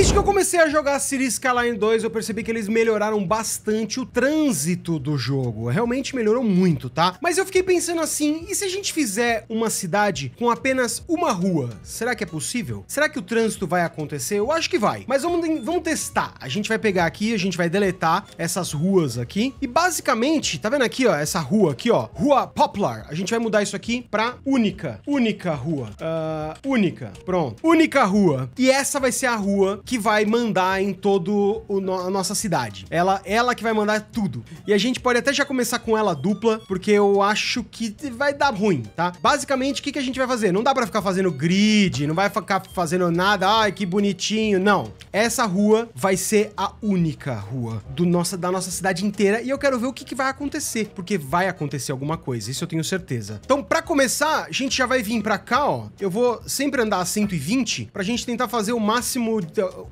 Desde que eu comecei a jogar Cities Skyline 2, eu percebi que eles melhoraram bastante o trânsito do jogo. Realmente melhorou muito, tá? Mas eu fiquei pensando assim, e se a gente fizer uma cidade com apenas uma rua? Será que é possível? Será que o trânsito vai acontecer? Eu acho que vai. Mas vamos, vamos testar. A gente vai pegar aqui, a gente vai deletar essas ruas aqui. E basicamente, tá vendo aqui, ó, essa rua aqui, ó, Rua Poplar. A gente vai mudar isso aqui pra única. Única rua. Uh, única. Pronto. Única rua. E essa vai ser a rua que vai mandar em todo no a nossa cidade. Ela, ela que vai mandar tudo. E a gente pode até já começar com ela dupla, porque eu acho que vai dar ruim, tá? Basicamente, o que, que a gente vai fazer? Não dá para ficar fazendo grid, não vai ficar fazendo nada, ai, que bonitinho, não. Essa rua vai ser a única rua do nossa, da nossa cidade inteira e eu quero ver o que, que vai acontecer, porque vai acontecer alguma coisa, isso eu tenho certeza. Então, para começar, a gente já vai vir para cá, ó. Eu vou sempre andar a 120 pra gente tentar fazer o máximo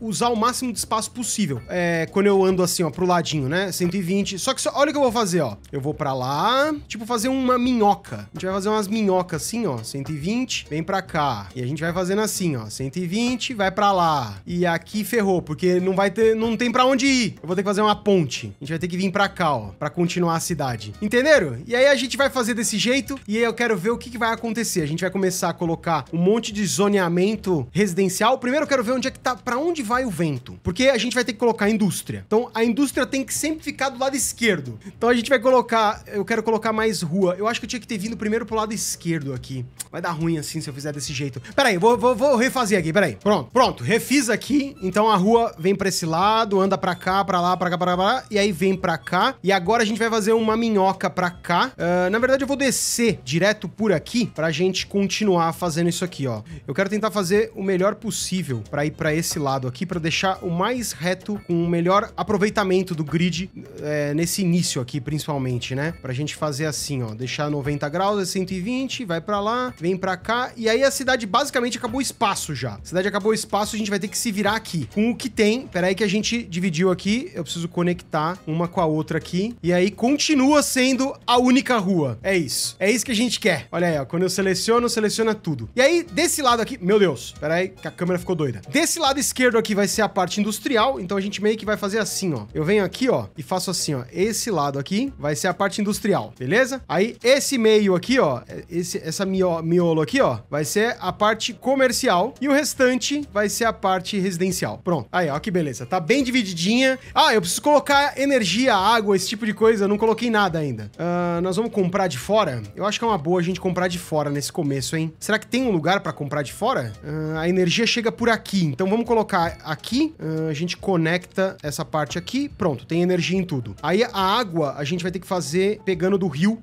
usar o máximo de espaço possível. É, quando eu ando assim, ó, pro ladinho, né? 120. Só que só, olha o que eu vou fazer, ó. Eu vou pra lá, tipo, fazer uma minhoca. A gente vai fazer umas minhocas assim, ó. 120, vem pra cá. E a gente vai fazendo assim, ó. 120, vai pra lá. E aqui ferrou, porque não vai ter, não tem pra onde ir. Eu vou ter que fazer uma ponte. A gente vai ter que vir pra cá, ó, pra continuar a cidade. Entenderam? E aí a gente vai fazer desse jeito e aí eu quero ver o que, que vai acontecer. A gente vai começar a colocar um monte de zoneamento residencial. Primeiro eu quero ver onde é que tá, pra onde onde vai o vento? Porque a gente vai ter que colocar a indústria. Então a indústria tem que sempre ficar do lado esquerdo. Então a gente vai colocar. Eu quero colocar mais rua. Eu acho que eu tinha que ter vindo primeiro pro lado esquerdo aqui vai dar ruim assim se eu fizer desse jeito. Pera aí, vou, vou, vou refazer aqui, pera aí. Pronto, pronto, refiz aqui. Então a rua vem pra esse lado, anda pra cá, pra lá, pra cá, pra lá, pra e aí vem pra cá. E agora a gente vai fazer uma minhoca pra cá. Uh, na verdade, eu vou descer direto por aqui pra gente continuar fazendo isso aqui, ó. Eu quero tentar fazer o melhor possível pra ir pra esse lado aqui, pra deixar o mais reto, com o melhor aproveitamento do grid é, nesse início aqui, principalmente, né? Pra gente fazer assim, ó. Deixar 90 graus, é 120, vai pra lá, Vem pra cá. E aí a cidade basicamente acabou o espaço já. A cidade acabou o espaço, a gente vai ter que se virar aqui. Com o que tem. Pera aí que a gente dividiu aqui. Eu preciso conectar uma com a outra aqui. E aí continua sendo a única rua. É isso. É isso que a gente quer. Olha aí, ó. Quando eu seleciono, seleciona tudo. E aí, desse lado aqui... Meu Deus. Pera aí que a câmera ficou doida. Desse lado esquerdo aqui vai ser a parte industrial. Então a gente meio que vai fazer assim, ó. Eu venho aqui, ó. E faço assim, ó. Esse lado aqui vai ser a parte industrial. Beleza? Aí esse meio aqui, ó. É, esse, essa minha miolo aqui, ó, vai ser a parte comercial e o restante vai ser a parte residencial. Pronto. Aí, ó, que beleza. Tá bem divididinha. Ah, eu preciso colocar energia, água, esse tipo de coisa. Eu não coloquei nada ainda. Uh, nós vamos comprar de fora? Eu acho que é uma boa a gente comprar de fora nesse começo, hein? Será que tem um lugar para comprar de fora? Uh, a energia chega por aqui. Então vamos colocar aqui. Uh, a gente conecta essa parte aqui. Pronto, tem energia em tudo. Aí a água a gente vai ter que fazer pegando do rio.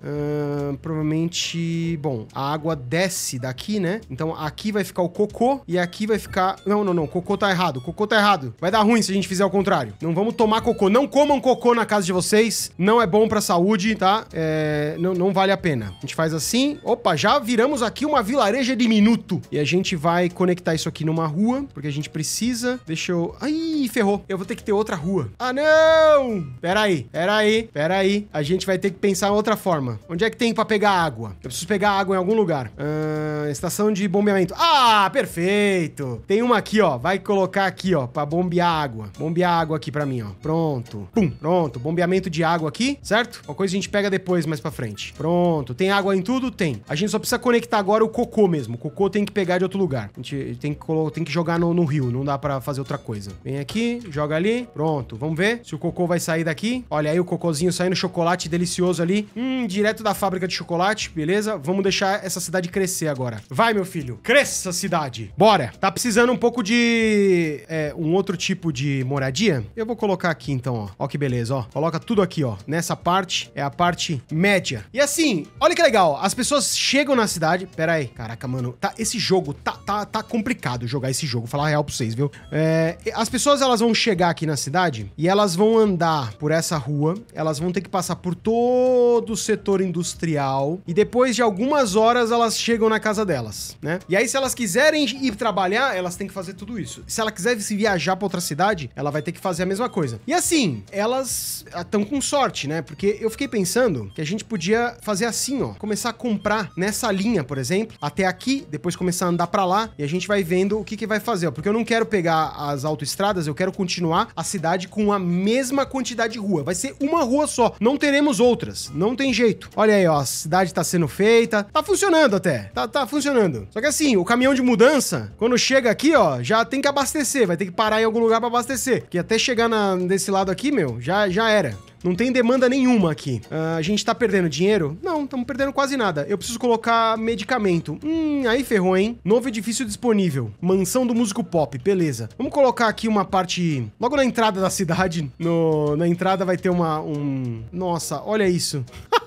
provavelmente... Bom, a água deve desce daqui, né? Então aqui vai ficar o cocô e aqui vai ficar... Não, não, não. Cocô tá errado. Cocô tá errado. Vai dar ruim se a gente fizer o contrário. Não vamos tomar cocô. Não comam cocô na casa de vocês. Não é bom pra saúde, tá? É... Não, não vale a pena. A gente faz assim. Opa, já viramos aqui uma vilareja de minuto. E a gente vai conectar isso aqui numa rua, porque a gente precisa. Deixa eu... Ai, ferrou. Eu vou ter que ter outra rua. Ah, não! Pera aí, pera aí, pera aí. A gente vai ter que pensar em outra forma. Onde é que tem pra pegar água? Eu preciso pegar água em algum lugar. Uh, ah, estação de bombeamento. Ah, perfeito! Tem uma aqui, ó. Vai colocar aqui, ó, pra bombear água. Bombear água aqui pra mim, ó. Pronto. Pum, pronto. Bombeamento de água aqui, certo? Uma coisa a gente pega depois, mais pra frente. Pronto. Tem água em tudo? Tem. A gente só precisa conectar agora o cocô mesmo. O cocô tem que pegar de outro lugar. A gente tem que, tem que jogar no, no rio. Não dá pra fazer outra coisa. Vem aqui, joga ali. Pronto. Vamos ver se o cocô vai sair daqui. Olha aí o cocôzinho saindo chocolate delicioso ali. Hum, direto da fábrica de chocolate. Beleza? Vamos deixar essa cidade crescer agora. Vai, meu filho. Cresça, cidade. Bora. Tá precisando um pouco de... É, um outro tipo de moradia? Eu vou colocar aqui, então, ó. Ó que beleza, ó. Coloca tudo aqui, ó. Nessa parte é a parte média. E assim, olha que legal. As pessoas chegam na cidade... Pera aí. Caraca, mano. Tá, esse jogo tá, tá, tá complicado jogar esse jogo. Vou falar a real pra vocês, viu? É, as pessoas, elas vão chegar aqui na cidade e elas vão andar por essa rua. Elas vão ter que passar por todo o setor industrial. E depois de algumas horas, elas chegam na casa delas, né? E aí, se elas quiserem ir trabalhar, elas têm que fazer tudo isso. Se ela quiser se viajar para outra cidade, ela vai ter que fazer a mesma coisa. E assim, elas estão ah, com sorte, né? Porque eu fiquei pensando que a gente podia fazer assim, ó. Começar a comprar nessa linha, por exemplo, até aqui, depois começar a andar para lá e a gente vai vendo o que, que vai fazer, ó. Porque eu não quero pegar as autoestradas, eu quero continuar a cidade com a mesma quantidade de rua. Vai ser uma rua só, não teremos outras. Não tem jeito. Olha aí, ó. A cidade tá sendo feita, tá funcionando até. É. Tá, tá funcionando. Só que assim, o caminhão de mudança, quando chega aqui, ó, já tem que abastecer. Vai ter que parar em algum lugar pra abastecer. Porque até chegar na, desse lado aqui, meu, já, já era. Não tem demanda nenhuma aqui. Uh, a gente tá perdendo dinheiro? Não, estamos perdendo quase nada. Eu preciso colocar medicamento. Hum, aí ferrou, hein? Novo edifício disponível. Mansão do músico pop, beleza. Vamos colocar aqui uma parte. Logo na entrada da cidade. No... Na entrada vai ter uma. Um... Nossa, olha isso.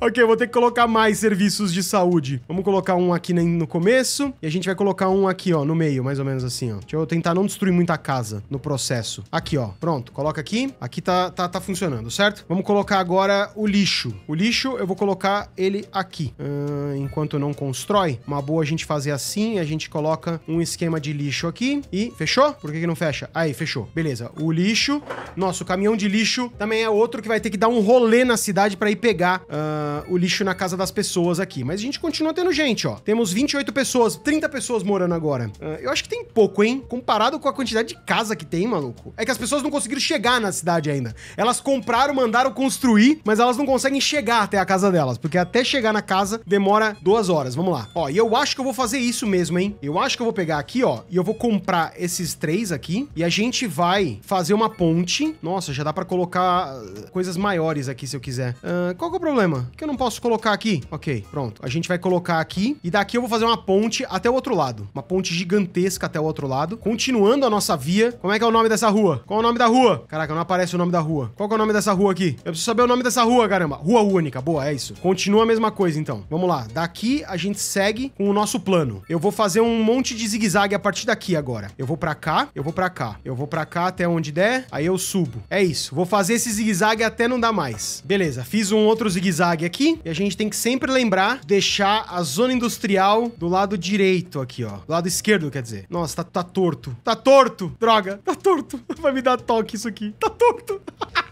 ok, eu vou ter que colocar mais serviços de saúde. Vamos colocar um aqui no começo e a gente vai colocar um aqui, ó, no meio, mais ou menos assim, ó. Deixa eu tentar não destruir muita casa no processo. Aqui, ó, pronto. Coloca aqui. Aqui tá, tá, tá funcionando, certo? Vamos colocar agora o lixo. O lixo, eu vou colocar ele aqui. Uh, enquanto não constrói, uma boa a gente fazer assim, a gente coloca um esquema de lixo aqui e... Fechou? Por que, que não fecha? Aí, fechou. Beleza. O lixo... Nossa, o caminhão de lixo também é outro que vai ter que dar um rolê na cidade pra ir pegar uh, o lixo na casa das pessoas aqui. Mas a gente continua tendo gente, ó. Temos 28 pessoas, 30 pessoas morando agora. Uh, eu acho que tem pouco, hein? Comparado com a quantidade de casa que tem, maluco. É que as pessoas não conseguiram chegar na cidade ainda. Elas compraram, mandaram construir, mas elas não conseguem chegar até a casa delas, porque até chegar na casa demora duas horas. Vamos lá. Ó, e eu acho que eu vou fazer isso mesmo, hein? Eu acho que eu vou pegar aqui, ó, e eu vou comprar esses três aqui, e a gente vai fazer uma ponte. Nossa, já dá pra colocar ah, coisas maiores aqui se eu quiser. Uh, qual que é o problema? Por que eu não posso colocar aqui? Ok, pronto. A gente vai colocar aqui e daqui eu vou fazer uma ponte até o outro lado. Uma ponte gigantesca até o outro lado. Continuando a nossa via. Como é que é o nome dessa rua? Qual é o nome da rua? Caraca, não aparece o nome da rua. Qual é o nome dessa rua aqui? Eu preciso saber o nome dessa rua, caramba. Rua única. Boa, é isso. Continua a mesma coisa, então. Vamos lá. Daqui a gente segue com o nosso plano. Eu vou fazer um monte de zigue-zague a partir daqui agora. Eu vou pra cá, eu vou pra cá. Eu vou pra cá até onde der, aí eu subo. É isso. Vou fazer esse zigue-zague até não dar mais. Beleza, fiz um outro zigue-zague aqui. E a gente tem que sempre lembrar deixar a zona industrial do lado direito aqui, ó. Do lado esquerdo, quer dizer. Nossa, tá, tá torto. Tá torto! Droga! Tá torto! Vai me dar toque isso aqui. Tá torto!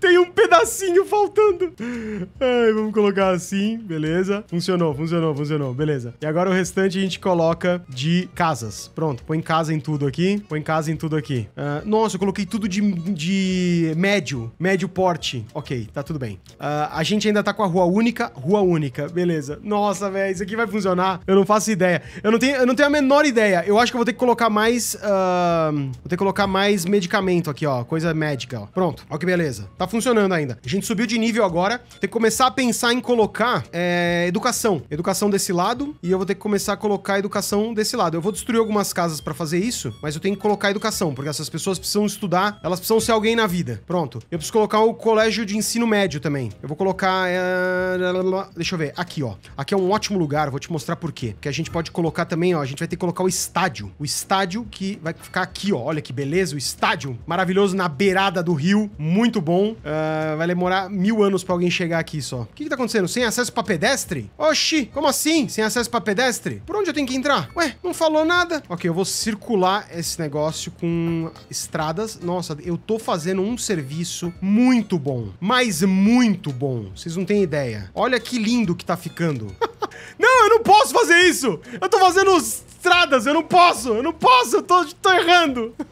Tem um pedacinho faltando. Ai, vamos colocar assim, beleza. Funcionou, funcionou, funcionou, beleza. E agora o restante a gente coloca de casas. Pronto, põe casa em tudo aqui, põe casa em tudo aqui. Uh, nossa, eu coloquei tudo de, de médio, médio porte. Ok, tá tudo bem. Uh, a gente ainda tá com a rua única, rua única, beleza. Nossa, velho, isso aqui vai funcionar? Eu não faço ideia. Eu não tenho, eu não tenho a menor ideia. Eu acho que eu vou ter que colocar mais... Uh, vou ter que colocar mais medicamento aqui, ó. Coisa médica, ó. Pronto, ok, beleza beleza, tá funcionando ainda. A gente subiu de nível agora, tem que começar a pensar em colocar é, educação. Educação desse lado, e eu vou ter que começar a colocar educação desse lado. Eu vou destruir algumas casas para fazer isso, mas eu tenho que colocar educação, porque essas pessoas precisam estudar, elas precisam ser alguém na vida. Pronto. Eu preciso colocar o colégio de ensino médio também. Eu vou colocar. É... Deixa eu ver. Aqui, ó. Aqui é um ótimo lugar, vou te mostrar por quê. Porque a gente pode colocar também, ó. A gente vai ter que colocar o estádio. O estádio que vai ficar aqui, ó. Olha que beleza, o estádio maravilhoso na beirada do rio. Muito bom. Uh, vai demorar mil anos pra alguém chegar aqui só. O que que tá acontecendo? Sem acesso pra pedestre? Oxi, como assim? Sem acesso pra pedestre? Por onde eu tenho que entrar? Ué, não falou nada. Ok, eu vou circular esse negócio com estradas. Nossa, eu tô fazendo um serviço muito bom. Mas muito bom. Vocês não têm ideia. Olha que lindo que tá ficando. não, eu não posso fazer isso! Eu tô fazendo estradas, eu não posso! Eu não posso, eu tô, tô errando!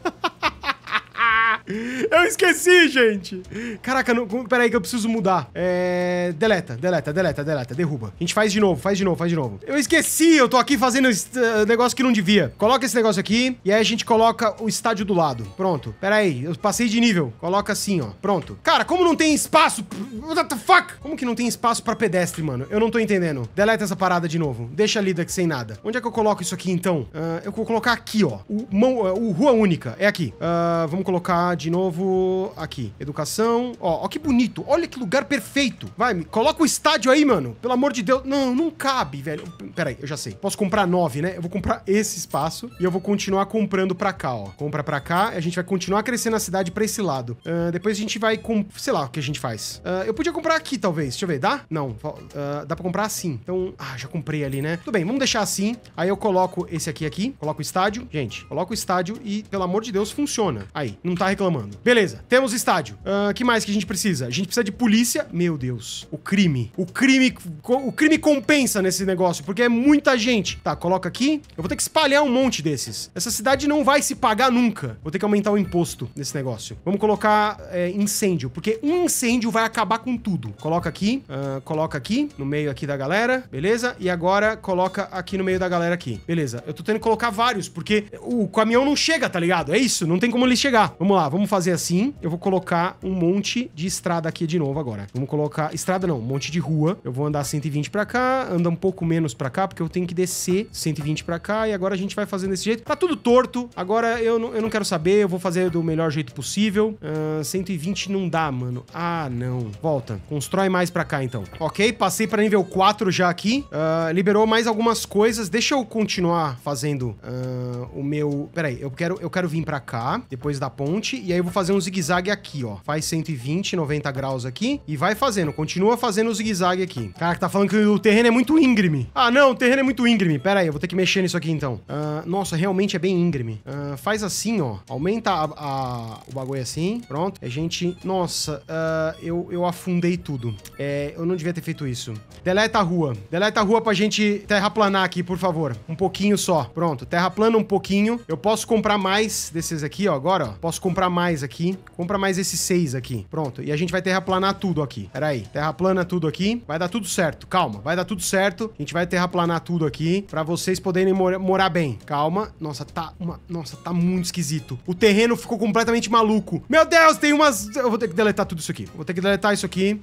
eu esqueci, gente. Caraca, não, pera aí que eu preciso mudar. É, deleta, deleta, deleta, deleta, derruba. A gente faz de novo, faz de novo, faz de novo. Eu esqueci, eu tô aqui fazendo uh, negócio que não devia. Coloca esse negócio aqui e aí a gente coloca o estádio do lado. Pronto. Pera aí, eu passei de nível. Coloca assim, ó. Pronto. Cara, como não tem espaço? What the fuck? Como que não tem espaço pra pedestre, mano? Eu não tô entendendo. Deleta essa parada de novo. Deixa ali daqui sem nada. Onde é que eu coloco isso aqui, então? Uh, eu vou colocar aqui, ó. O, mão, uh, o Rua Única. É aqui. Ah, vamos colocar colocar tá de novo aqui. Educação. Ó, ó que bonito. Olha que lugar perfeito. Vai, coloca o estádio aí, mano. Pelo amor de Deus. Não, não cabe, velho. Pera aí, eu já sei. Posso comprar nove, né? Eu vou comprar esse espaço e eu vou continuar comprando pra cá, ó. Compra pra cá. A gente vai continuar crescendo a cidade pra esse lado. Uh, depois a gente vai com... Sei lá o que a gente faz. Uh, eu podia comprar aqui, talvez. Deixa eu ver. Dá? Não. Uh, dá pra comprar assim. Então... Ah, já comprei ali, né? Tudo bem, vamos deixar assim. Aí eu coloco esse aqui aqui. Coloco o estádio. Gente, coloco o estádio e, pelo amor de Deus, funciona. Aí, não tá tá reclamando. Beleza, temos estádio. O uh, ah, que mais que a gente precisa? A gente precisa de polícia. Meu Deus, o crime. O crime o crime compensa nesse negócio, porque é muita gente. Tá, coloca aqui. Eu vou ter que espalhar um monte desses. Essa cidade não vai se pagar nunca. Vou ter que aumentar o imposto nesse negócio. Vamos colocar é, incêndio, porque um incêndio vai acabar com tudo. Coloca aqui, uh, coloca aqui, no meio aqui da galera, beleza? E agora coloca aqui no meio da galera aqui. Beleza, eu tô tendo que colocar vários, porque o caminhão não chega, tá ligado? É isso, não tem como ele chegar. Vamos lá lá, vamos fazer assim. Eu vou colocar um monte de estrada aqui de novo agora. Vamos colocar... Estrada não, um monte de rua. Eu vou andar 120 pra cá, andar um pouco menos pra cá, porque eu tenho que descer 120 pra cá. E agora a gente vai fazendo desse jeito. Tá tudo torto. Agora eu não, eu não quero saber, eu vou fazer do melhor jeito possível. Uh, ah, 120 não dá, mano. Ah, não. Volta. Constrói mais pra cá, então. Ok, passei pra nível 4 já aqui. Uh, liberou mais algumas coisas. Deixa eu continuar fazendo uh, o meu... Peraí, eu quero, eu quero vir pra cá, depois da ponte. 120 e aí eu vou fazer um zigue-zague aqui, ó. Faz 120, 90 graus aqui e vai fazendo. Continua fazendo o zigue-zague aqui. Caraca, tá falando que o terreno é muito íngreme. Ah, não, o terreno é muito íngreme. Pera aí, eu vou ter que mexer nisso aqui então. Uh, nossa, realmente é bem íngreme. Uh, faz assim, ó. Aumenta a, a, o bagulho assim. Pronto. A gente... Nossa, uh, eu, eu afundei tudo. É, eu não devia ter feito isso. Deleta a rua. Deleta a rua pra gente terraplanar aqui, por favor. Um pouquinho só. Pronto, terraplana um pouquinho. Eu posso comprar mais desses aqui, ó, agora, ó. Posso comprar comprar mais aqui. Compra mais esses seis aqui. Pronto. E a gente vai terraplanar tudo aqui. Pera aí. Terraplana tudo aqui. Vai dar tudo certo. Calma. Vai dar tudo certo. A gente vai terraplanar tudo aqui pra vocês poderem mor morar bem. Calma. Nossa, tá uma... Nossa, tá muito esquisito. O terreno ficou completamente maluco. Meu Deus, tem umas... Eu vou ter que deletar tudo isso aqui. Vou ter que deletar isso aqui.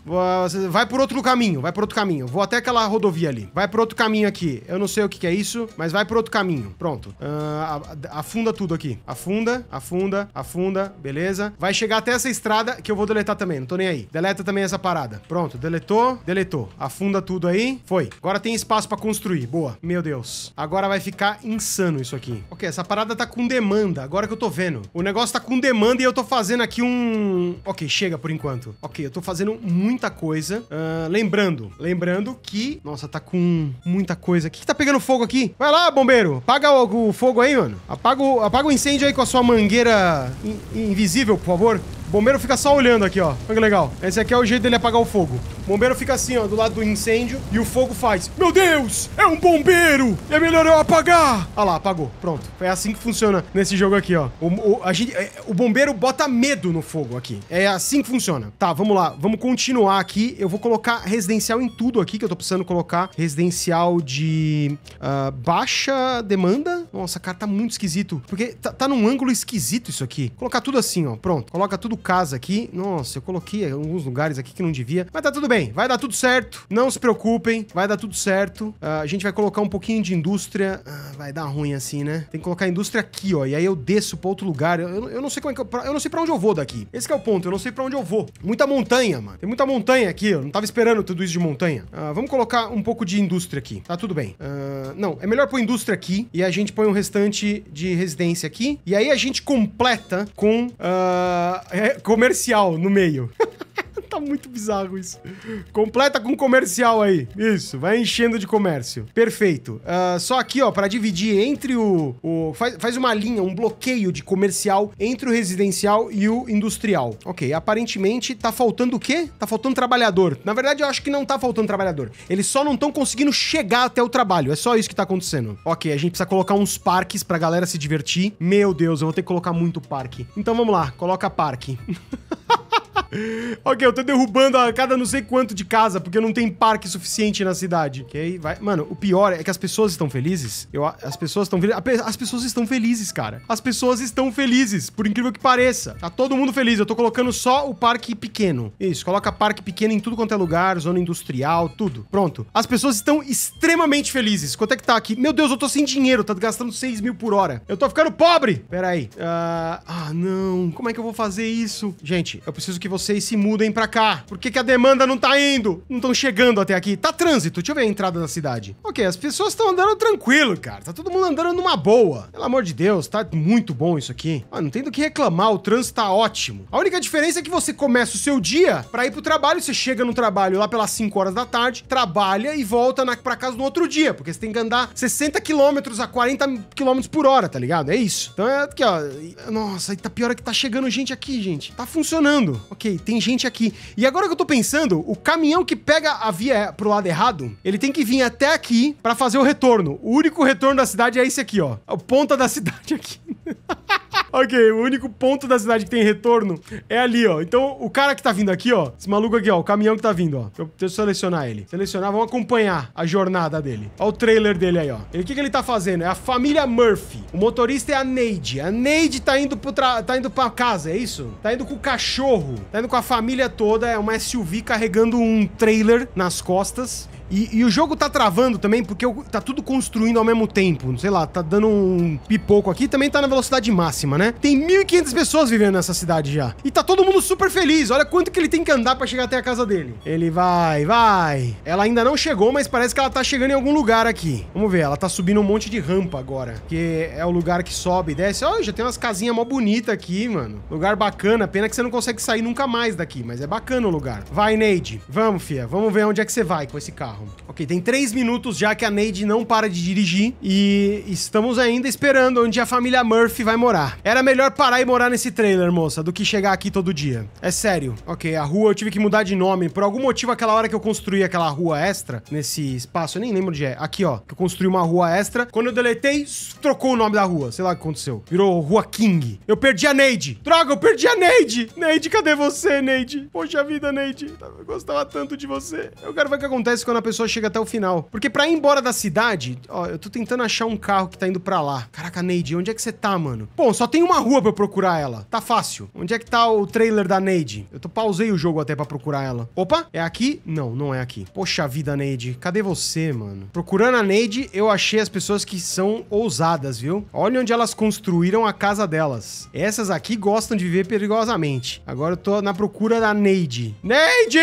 Vai por outro caminho. Vai por outro caminho. Vou até aquela rodovia ali. Vai por outro caminho aqui. Eu não sei o que, que é isso, mas vai por outro caminho. Pronto. Uh, afunda tudo aqui. Afunda, afunda, afunda, beleza? Vai chegar até essa estrada que eu vou deletar também, não tô nem aí. Deleta também essa parada. Pronto, deletou, deletou. Afunda tudo aí. Foi. Agora tem espaço pra construir. Boa. Meu Deus. Agora vai ficar insano isso aqui. Ok, essa parada tá com demanda, agora que eu tô vendo. O negócio tá com demanda e eu tô fazendo aqui um... Ok, chega por enquanto. Ok, eu tô fazendo muita coisa. Uh, lembrando, lembrando que... Nossa, tá com muita coisa. O que, que tá pegando fogo aqui? Vai lá, bombeiro. Apaga o, o fogo aí, mano. Apaga o, apaga o incêndio aí com a sua mangueira invisível, por favor. Bombeiro fica só olhando aqui, ó. Olha que legal. Esse aqui é o jeito dele apagar o fogo. O bombeiro fica assim, ó, do lado do incêndio. E o fogo faz. Meu Deus! É um bombeiro! É melhor eu apagar! Olha ah lá, apagou. Pronto. É assim que funciona nesse jogo aqui, ó. O, o, a gente, é, o bombeiro bota medo no fogo aqui. É assim que funciona. Tá, vamos lá. Vamos continuar aqui. Eu vou colocar residencial em tudo aqui, que eu tô precisando colocar residencial de uh, baixa demanda. Nossa, cara, tá muito esquisito. Porque tá, tá num ângulo esquisito isso aqui. Vou colocar tudo assim, ó. Pronto. Coloca tudo casa aqui. Nossa, eu coloquei alguns lugares aqui que não devia. Mas tá tudo bem, vai dar tudo certo. Não se preocupem, vai dar tudo certo. Uh, a gente vai colocar um pouquinho de indústria. Ah, vai dar ruim assim, né? Tem que colocar a indústria aqui, ó. E aí eu desço pra outro lugar. Eu, eu, eu não sei como é que eu... Pra, eu não sei pra onde eu vou daqui. Esse é o ponto, eu não sei pra onde eu vou. Muita montanha, mano. Tem muita montanha aqui, eu não tava esperando tudo isso de montanha. Uh, vamos colocar um pouco de indústria aqui. Tá tudo bem. Uh, não, é melhor pôr indústria aqui e a gente põe o um restante de residência aqui. E aí a gente completa com... Uh, é, comercial no meio tá muito bizarro isso. Completa com comercial aí. Isso, vai enchendo de comércio. Perfeito. Uh, só aqui, ó, para dividir entre o... o faz, faz uma linha, um bloqueio de comercial entre o residencial e o industrial. Ok, aparentemente tá faltando o quê? Tá faltando trabalhador. Na verdade, eu acho que não tá faltando trabalhador. Eles só não estão conseguindo chegar até o trabalho. É só isso que tá acontecendo. Ok, a gente precisa colocar uns parques pra galera se divertir. Meu Deus, eu vou ter que colocar muito parque. Então vamos lá, coloca parque. ok, eu tô derrubando a cada não sei quanto de casa, porque não tem parque suficiente na cidade. Ok, vai. Mano, o pior é que as pessoas estão felizes. Eu, as pessoas estão felizes. As pessoas estão felizes, cara. As pessoas estão felizes, por incrível que pareça. Tá todo mundo feliz. Eu tô colocando só o parque pequeno. Isso, coloca parque pequeno em tudo quanto é lugar, zona industrial, tudo. Pronto. As pessoas estão extremamente felizes. Quanto é que tá aqui? Meu Deus, eu tô sem dinheiro. Tá gastando 6 mil por hora. Eu tô ficando pobre. Pera aí. Uh, ah, não. Como é que eu vou fazer isso? Gente, eu preciso que você vocês se mudem pra cá. Por que, que a demanda não tá indo? Não estão chegando até aqui. Tá trânsito. Deixa eu ver a entrada da cidade. Ok, as pessoas estão andando tranquilo, cara. Tá todo mundo andando numa boa. Pelo amor de Deus, tá muito bom isso aqui. Mano, ah, não tem do que reclamar. O trânsito tá ótimo. A única diferença é que você começa o seu dia pra ir pro trabalho. Você chega no trabalho lá pelas 5 horas da tarde, trabalha e volta na, pra casa no outro dia. Porque você tem que andar 60 quilômetros a 40 quilômetros por hora, tá ligado? É isso. Então é aqui, ó. Nossa, e tá pior é que tá chegando gente aqui, gente. Tá funcionando. Ok, tem gente aqui. E agora que eu tô pensando, o caminhão que pega a via pro lado errado, ele tem que vir até aqui para fazer o retorno. O único retorno da cidade é esse aqui, ó. A ponta da cidade aqui. Ok, o único ponto da cidade que tem retorno é ali, ó. Então, o cara que tá vindo aqui, ó. Esse maluco aqui, ó. O caminhão que tá vindo, ó. Eu preciso selecionar ele. Selecionar, vamos acompanhar a jornada dele. Ó o trailer dele aí, ó. o que, que ele tá fazendo? É a família Murphy. O motorista é a Neide. A Neide tá indo, pro tra... tá indo pra casa, é isso? Tá indo com o cachorro. Tá indo com a família toda. É uma SUV carregando um trailer nas costas. E, e, o jogo tá travando também, porque tá tudo construindo ao mesmo tempo. Sei lá, tá dando um pipoco aqui. Também tá na velocidade máxima, né? Tem 1.500 pessoas vivendo nessa cidade já. E tá todo mundo super feliz. Olha quanto que ele tem que andar para chegar até a casa dele. Ele vai, vai. Ela ainda não chegou, mas parece que ela tá chegando em algum lugar aqui. Vamos ver, ela tá subindo um monte de rampa agora. Que é o lugar que sobe e desce. Olha, já tem umas casinhas mó bonitas aqui, mano. Lugar bacana. Pena que você não consegue sair nunca mais daqui, mas é bacana o lugar. Vai, Neide. Vamos, fia. Vamos ver onde é que você vai com esse carro. Ok, tem três minutos já que a Neide não para de dirigir. E estamos ainda esperando onde a família Murphy vai morar. Era melhor parar e morar nesse trailer, moça, do que chegar aqui todo dia. É sério. Ok, a rua eu tive que mudar de nome. Por algum motivo, aquela hora que eu construí aquela rua extra, nesse espaço, eu nem lembro onde é. Aqui, ó, que eu construí uma rua extra. Quando eu deletei, trocou o nome da rua. Sei lá o que aconteceu. Virou Rua King. Eu perdi a Neide. Droga, eu perdi a Neide. Neide, cadê você, Neide? Poxa vida, Neide. Eu gostava tanto de você. Eu quero ver o que acontece quando a pessoa chega até o final. Porque pra ir embora da cidade, ó, eu tô tentando achar um carro que tá indo pra lá. Caraca, Neide, onde é que você tá, mano? Pô, só tem uma rua pra eu procurar ela. Tá fácil. Onde é que tá o trailer da Neide? Eu tô, pausei o jogo até pra procurar ela. Opa, é aqui? Não, não é aqui. Poxa vida, Neide. Cadê você, mano? Procurando a Neide, eu achei as pessoas que são ousadas, viu? Olha onde elas construíram a casa delas. Essas aqui gostam de viver perigosamente. Agora eu tô na procura da Neide. Neide!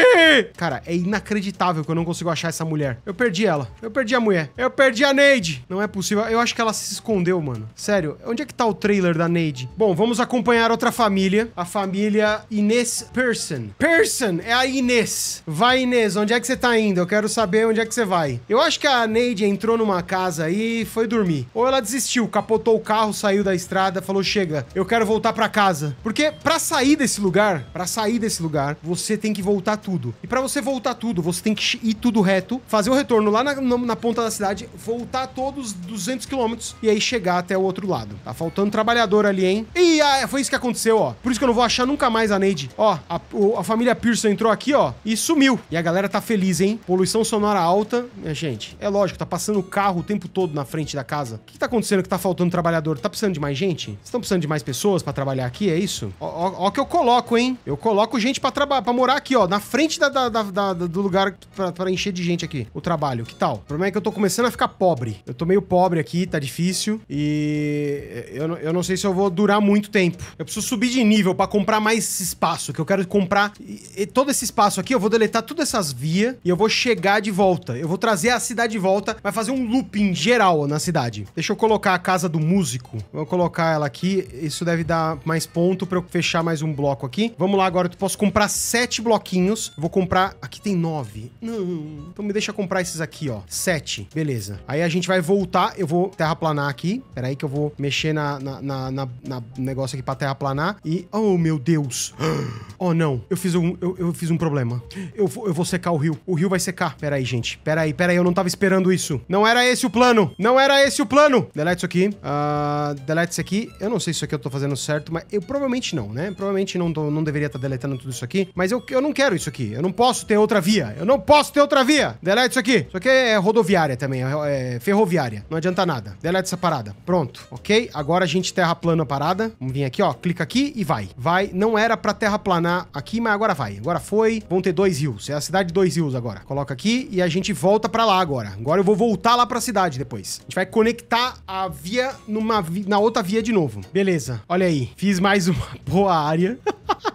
Cara, é inacreditável que eu não consigo achar essa mulher. Eu perdi ela. Eu perdi a mulher. Eu perdi a Neide. Não é possível. Eu acho que ela se escondeu, mano. Sério, onde é que tá o trailer? da Neide. Bom, vamos acompanhar outra família, a família Inês Person. Person é a Inês. Vai, Inês, onde é que você tá indo? Eu quero saber onde é que você vai. Eu acho que a Neide entrou numa casa e foi dormir. Ou ela desistiu, capotou o carro, saiu da estrada, falou: chega, eu quero voltar para casa. Porque para sair desse lugar, para sair desse lugar, você tem que voltar tudo. E para você voltar tudo, você tem que ir tudo reto, fazer o retorno lá na, na, na ponta da cidade, voltar todos 200 quilômetros e aí chegar até o outro lado. Tá faltando trabalho Trabalhador ali, hein? E ah, é, foi isso que aconteceu, ó. Por isso que eu não vou achar nunca mais a Neide. Ó, a, a família Pearson entrou aqui, ó, e sumiu. E a galera tá feliz, hein? Poluição sonora alta. Minha é, gente, é lógico, tá passando carro o tempo todo na frente da casa. O que, que tá acontecendo que tá faltando trabalhador? Tá precisando de mais gente? Estão precisando de mais pessoas para trabalhar aqui, é isso? Ó, ó, ó, que eu coloco, hein? Eu coloco gente pra, para morar aqui, ó, na frente da, da, da, do lugar pra, encher de gente aqui. O trabalho, que tal? O problema é que eu tô começando a ficar pobre. Eu tô meio pobre aqui, tá difícil. E eu, eu não não sei se eu vou durar muito tempo. Eu preciso subir de nível para comprar mais espaço, que eu quero comprar e, e todo esse espaço aqui, eu vou deletar todas essas vias e eu vou chegar de volta. Eu vou trazer a cidade de volta, vai fazer um looping geral na cidade. Deixa eu colocar a casa do músico. Vou colocar ela aqui, isso deve dar mais ponto para eu fechar mais um bloco aqui. Vamos lá agora, eu posso comprar sete bloquinhos. Vou comprar... Aqui tem nove. Não. Então me deixa comprar esses aqui, ó. Sete. Beleza. Aí a gente vai voltar, eu vou terraplanar aqui. Peraí que eu vou mexer na, na na, na, na negócio aqui pra terraplanar e. Oh, meu Deus! Oh, não. Eu fiz um, eu, eu fiz um problema. Eu, vou, eu vou secar o rio. O rio vai secar. Pera aí, gente. Pera aí, pera aí. Eu não tava esperando isso. Não era esse o plano. Não era esse o plano. Delete isso aqui. Uh, delete isso aqui. Eu não sei se isso aqui eu tô fazendo certo, mas eu provavelmente não, né? Provavelmente não, tô, não deveria estar tá deletando tudo isso aqui. Mas eu, eu não quero isso aqui. Eu não posso ter outra via. Eu não posso ter outra via. Delete isso aqui. Isso aqui é rodoviária também. É, é ferroviária. Não adianta nada. Delete essa parada. Pronto. Ok? Agora a gente tem terra plana parada. Vamos vir aqui, ó. Clica aqui e vai. Vai. Não era pra terra planar aqui, mas agora vai. Agora foi. Vão ter dois rios. É a cidade de dois rios agora. Coloca aqui e a gente volta pra lá agora. Agora eu vou voltar lá pra cidade depois. A gente vai conectar a via numa vi... na outra via de novo. Beleza. Olha aí. Fiz mais uma boa área.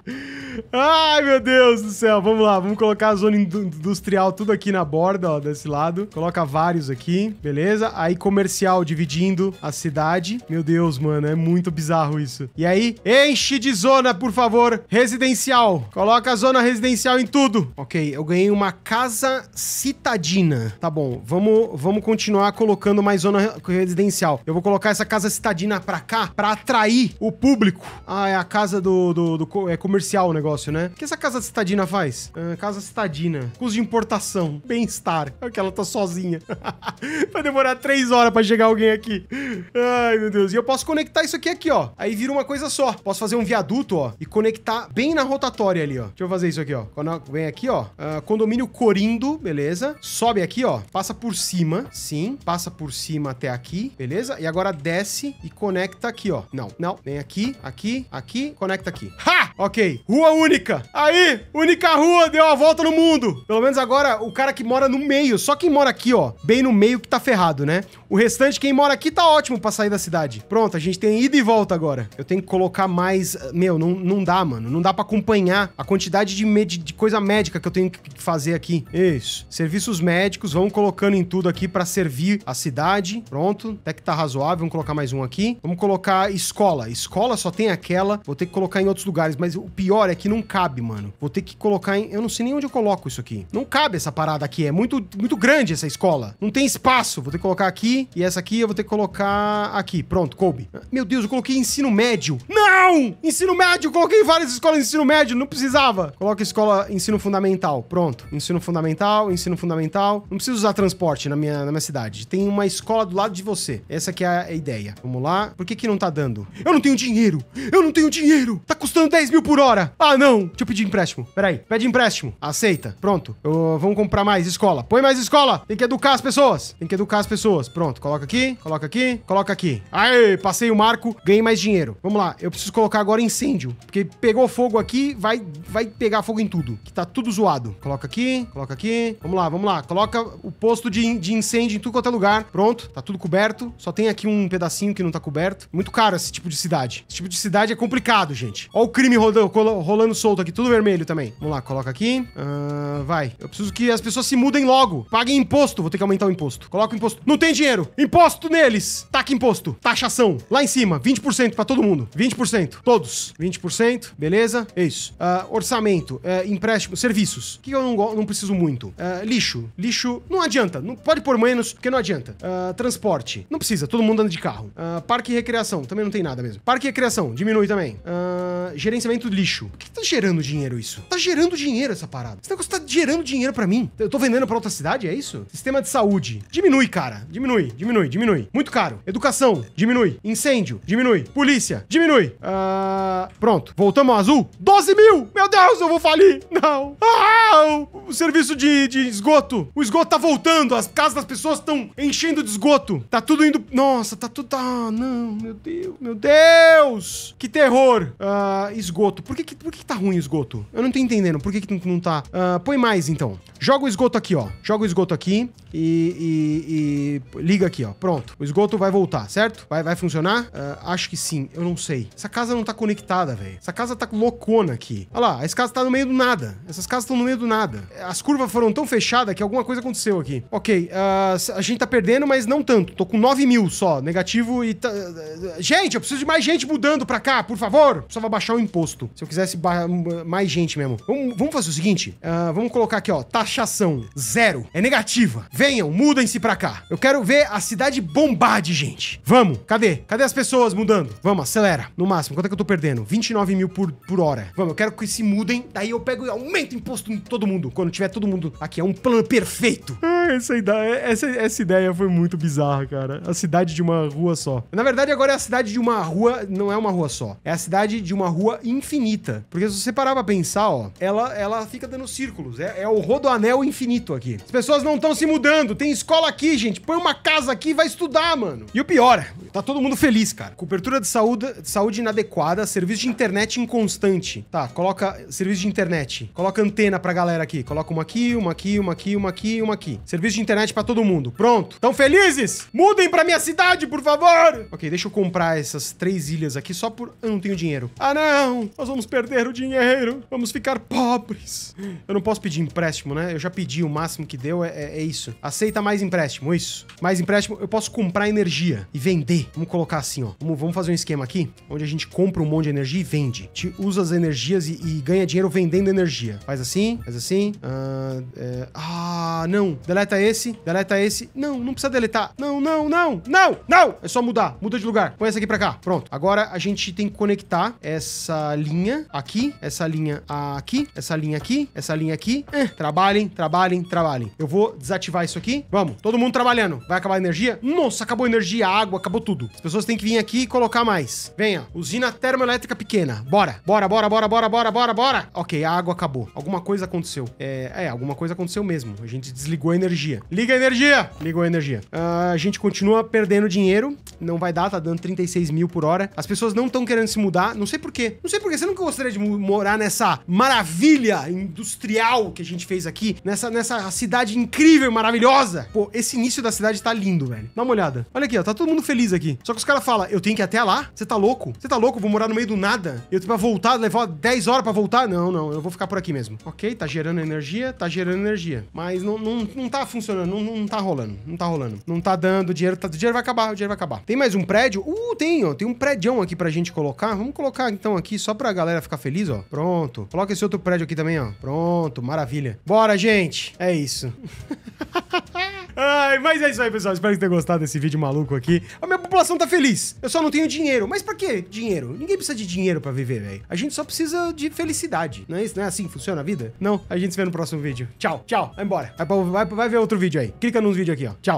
Ai, meu Deus do céu. Vamos lá, vamos colocar a zona industrial tudo aqui na borda, ó, desse lado. Coloca vários aqui, beleza? Aí comercial dividindo a cidade. Meu Deus, mano, é muito bizarro isso. E aí, enche de zona, por favor, residencial. Coloca a zona residencial em tudo. Ok, eu ganhei uma casa citadina. Tá bom, vamos, vamos continuar colocando mais zona residencial. Eu vou colocar essa casa citadina pra cá, pra atrair o público. Ah, é a casa do... do, do é comercial o negócio negócio, né? O que essa casa citadina faz? Uh, casa citadina. Custo de importação. Bem-estar. É que ela tá sozinha. Vai demorar três horas pra chegar alguém aqui. Ai, meu Deus. E eu posso conectar isso aqui, aqui, ó. Aí vira uma coisa só. Posso fazer um viaduto, ó, e conectar bem na rotatória ali, ó. Deixa eu fazer isso aqui, ó. Vem aqui, ó. Uh, condomínio Corindo, beleza. Sobe aqui, ó. Passa por cima. Sim. Passa por cima até aqui, beleza. E agora desce e conecta aqui, ó. Não, não. Vem aqui, aqui, aqui. Conecta aqui. Ha! Ok. Rua única. Aí, única rua, deu a volta no mundo. Pelo menos agora, o cara que mora no meio, só quem mora aqui, ó, bem no meio que tá ferrado, né? O restante, quem mora aqui, tá ótimo pra sair da cidade. Pronto, a gente tem ida e volta agora. Eu tenho que colocar mais... Meu, não, não dá, mano. Não dá pra acompanhar a quantidade de, med... de coisa médica que eu tenho que fazer aqui. Isso. Serviços médicos, vamos colocando em tudo aqui pra servir a cidade. Pronto, até que tá razoável. Vamos colocar mais um aqui. Vamos colocar escola. Escola só tem aquela. Vou ter que colocar em outros lugares, mas o pior é que aqui não cabe, mano. Vou ter que colocar em... Eu não sei nem onde eu coloco isso aqui. Não cabe essa parada aqui. É muito, muito grande essa escola. Não tem espaço. Vou ter que colocar aqui. E essa aqui eu vou ter que colocar aqui. Pronto, coube. Meu Deus, eu coloquei ensino médio. Não! Ensino médio! Eu coloquei várias escolas de ensino médio. Não precisava. Coloca escola ensino fundamental. Pronto. Ensino fundamental, ensino fundamental. Não preciso usar transporte na minha, na minha cidade. Tem uma escola do lado de você. Essa aqui é a ideia. Vamos lá. Por que que não tá dando? Eu não tenho dinheiro! Eu não tenho dinheiro! Tá custando 10 mil por hora! Ah, ah, não. Deixa eu pedir empréstimo. Peraí. Pede empréstimo. Aceita. Pronto. Eu, ah, vamos comprar mais escola. Põe mais escola. Tem que educar as pessoas. Tem que educar as pessoas. Pronto. Coloca aqui. Coloca aqui. Coloca aqui. Aê, passei o marco. Ganhei mais dinheiro. Vamos lá. Eu preciso colocar agora incêndio. Porque pegou fogo aqui, vai, vai pegar fogo em tudo. Que tá tudo zoado. Coloca aqui. Coloca aqui. Vamos lá, vamos lá. Coloca o posto de, de incêndio em tudo quanto é lugar. Pronto. Tá tudo coberto. Só tem aqui um pedacinho que não tá coberto. Muito caro esse tipo de cidade. Esse tipo de cidade é complicado, gente. Olha o crime rolando rolando solto aqui, tudo vermelho também. Vamos lá, coloca aqui. Uh, vai. Eu preciso que as pessoas se mudem logo. Paguem imposto. Vou ter que aumentar o imposto. Coloca o imposto. Não tem dinheiro. Imposto neles. Taque imposto. Taxação. Lá em cima, 20% pra todo mundo. 20%. Todos. 20%. Beleza? É isso. Uh, orçamento. Uh, empréstimo. Serviços. que eu não, não preciso muito? Ah, lixo. Lixo. Não adianta. Não pode pôr menos, porque não adianta. transporte. Não precisa. Todo mundo anda de carro. parque e recreação. Também não tem nada mesmo. Parque e recreação. Diminui também. Uh, gerenciamento do lixo. Por que tá gerando dinheiro isso? Tá gerando dinheiro essa parada. Esse negócio tá gerando dinheiro para mim. Eu tô vendendo para outra cidade, é isso? Sistema de saúde. Diminui, cara. Diminui, diminui, diminui. Muito caro. Educação. Diminui. Incêndio. Diminui. Polícia. Diminui. Uh... Pronto. Voltamos ao azul. 12 mil! Meu Deus, eu vou falir! Não! Ah! O, o serviço de, de esgoto. O esgoto tá voltando. As casas das pessoas estão enchendo de esgoto. Tá tudo indo... Nossa, tá tudo... Ah, não. Meu Deus. Meu Deus! Que terror. Ah... Uh... Uh, esgoto. Por que, que, por que, tá ruim o esgoto? Eu não tô entendendo. Por que, que não, não tá? Uh, põe mais, então. Joga o esgoto aqui, ó. Joga o esgoto aqui e, e, e, liga aqui, ó. Pronto. O esgoto vai voltar, certo? Vai, vai funcionar? Uh, acho que sim. Eu não sei. Essa casa não tá conectada, velho. Essa casa tá loucona aqui. Olha lá, essa casa tá no meio do nada. Essas casas estão no meio do nada. As curvas foram tão fechadas que alguma coisa aconteceu aqui. Ok, uh, a gente tá perdendo, mas não tanto. Tô com 9 mil só, negativo e... Gente, eu preciso de mais gente mudando pra cá, por favor. Precisava baixar baixar o imposto. Se eu quisesse mais gente mesmo. Vamos, vamos fazer o seguinte: uh, vamos colocar aqui, ó. Taxação zero. É negativa. Venham, mudem-se pra cá. Eu quero ver a cidade bombar de gente. Vamos. Cadê? Cadê as pessoas mudando? Vamos, acelera. No máximo, quanto é que eu tô perdendo? 29 mil por, por hora. Vamos, eu quero que se mudem. Daí eu pego e aumento o imposto em todo mundo. Quando tiver todo mundo aqui. É um plano perfeito. Ah, essa ideia, essa, essa ideia foi muito bizarra, cara. A cidade de uma rua só. Na verdade, agora é a cidade de uma rua. Não é uma rua só. É a cidade de uma rua rua infinita. Porque se você parar pra pensar, ó, ela, ela fica dando círculos. É, é o rodoanel infinito aqui. As pessoas não estão se mudando. Tem escola aqui, gente. Põe uma casa aqui e vai estudar, mano. E o pior, tá todo mundo feliz, cara. Cobertura de saúde, saúde inadequada, serviço de internet inconstante. Tá, coloca serviço de internet. Coloca antena pra galera aqui. Coloca uma aqui, uma aqui, uma aqui, uma aqui, uma aqui. Serviço de internet pra todo mundo. Pronto. Tão felizes? Mudem pra minha cidade, por favor! Ok, deixa eu comprar essas três ilhas aqui só por... Eu não tenho dinheiro. Ah, não! Não! Nós vamos perder o dinheiro! Vamos ficar pobres! Eu não posso pedir empréstimo, né? Eu já pedi, o máximo que deu é, é, é isso. Aceita mais empréstimo, isso. Mais empréstimo, eu posso comprar energia e vender. Vamos colocar assim, ó. Vamos, vamos fazer um esquema aqui, onde a gente compra um monte de energia e vende. Te usa as energias e, e ganha dinheiro vendendo energia. Faz assim, faz assim. Ah, é... ah, não. Deleta esse, deleta esse. Não, não precisa deletar. Não, não, não, não, não! É só mudar, muda de lugar. Põe essa aqui pra cá. Pronto. Agora a gente tem que conectar essa essa linha aqui, essa linha aqui, essa linha aqui, essa linha aqui. Eh, trabalhem, trabalhem, trabalhem. Eu vou desativar isso aqui. Vamos, todo mundo trabalhando. Vai acabar a energia? Nossa, acabou a energia, a água, acabou tudo. As pessoas têm que vir aqui e colocar mais. Venha, usina termoelétrica pequena. Bora, bora, bora, bora, bora, bora, bora, bora. Ok, a água acabou. Alguma coisa aconteceu. É, é alguma coisa aconteceu mesmo. A gente desligou a energia. Liga a energia! Ligou a energia. Uh, a gente continua perdendo dinheiro. Não vai dar, tá dando 36 mil por hora. As pessoas não estão querendo se mudar. Não sei por porquê. Não sei porquê. Você nunca gostaria de morar nessa maravilha industrial que a gente fez aqui? Nessa, nessa cidade incrível, maravilhosa? Pô, esse início da cidade tá lindo, velho. Dá uma olhada. Olha aqui, ó. Tá todo mundo feliz aqui. Só que os caras falam, eu tenho que ir até lá? Você tá louco? Você tá louco? Eu vou morar no meio do nada? Eu tenho pra voltar, levar 10 horas pra voltar? Não, não. Eu vou ficar por aqui mesmo. Ok, tá gerando energia, tá gerando energia. Mas não, não, não tá funcionando, não, não tá rolando. Não tá rolando. Não tá dando, o dinheiro, tá, o dinheiro vai acabar, o dinheiro vai acabar. Tem mais um prédio? Uh, tem, ó. Tem um prédio aqui pra gente colocar. Vamos colocar, então questão aqui, só pra galera ficar feliz, ó. Pronto. Coloca esse outro prédio aqui também, ó. Pronto, maravilha. Bora, gente! É isso. Ai, mas é isso aí, pessoal. Espero que tenham gostado desse vídeo maluco aqui. A minha população tá feliz. Eu só não tenho dinheiro. Mas pra que dinheiro? Ninguém precisa de dinheiro pra viver, velho. A gente só precisa de felicidade. Não é isso? Não é assim que funciona a vida? Não. A gente se vê no próximo vídeo. Tchau, tchau. Vai embora. Vai, vai, vai ver outro vídeo aí. Clica nos vídeos aqui, ó. Tchau.